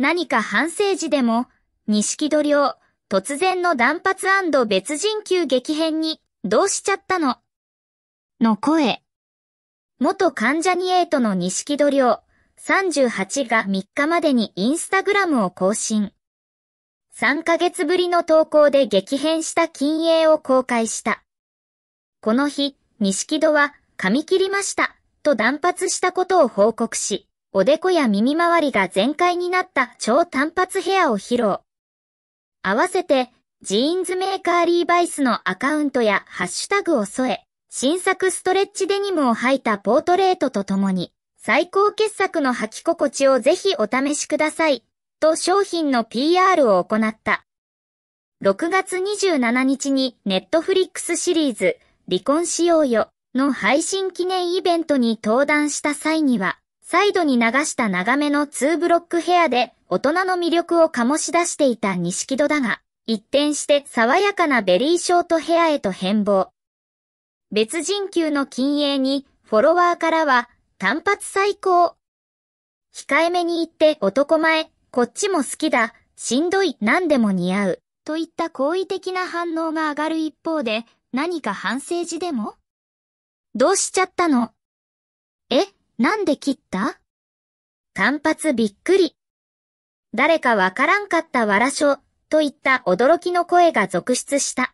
何か反省時でも、錦戸亮、突然の断髪別人級激変に、どうしちゃったのの声。元関ジャニエイトの錦戸亮、38が3日までにインスタグラムを更新。3ヶ月ぶりの投稿で激変した禁鋭を公開した。この日、錦戸は、髪切りました、と断髪したことを報告し、おでこや耳周りが全開になった超単発ヘアを披露。合わせて、ジーンズメーカーリーバイスのアカウントやハッシュタグを添え、新作ストレッチデニムを履いたポートレートとともに、最高傑作の履き心地をぜひお試しください、と商品の PR を行った。6月27日にネットフリックスシリーズ、離婚しようよの配信記念イベントに登壇した際には、サイドに流した長めの2ブロックヘアで大人の魅力を醸し出していた錦戸だが、一転して爽やかなベリーショートヘアへと変貌。別人級の禁煙にフォロワーからは単発最高。控えめに言って男前、こっちも好きだ、しんどい、何でも似合う、といった好意的な反応が上がる一方で、何か反省時でもどうしちゃったのなんで切った単発びっくり。誰かわからんかったわらしょ、といった驚きの声が続出した。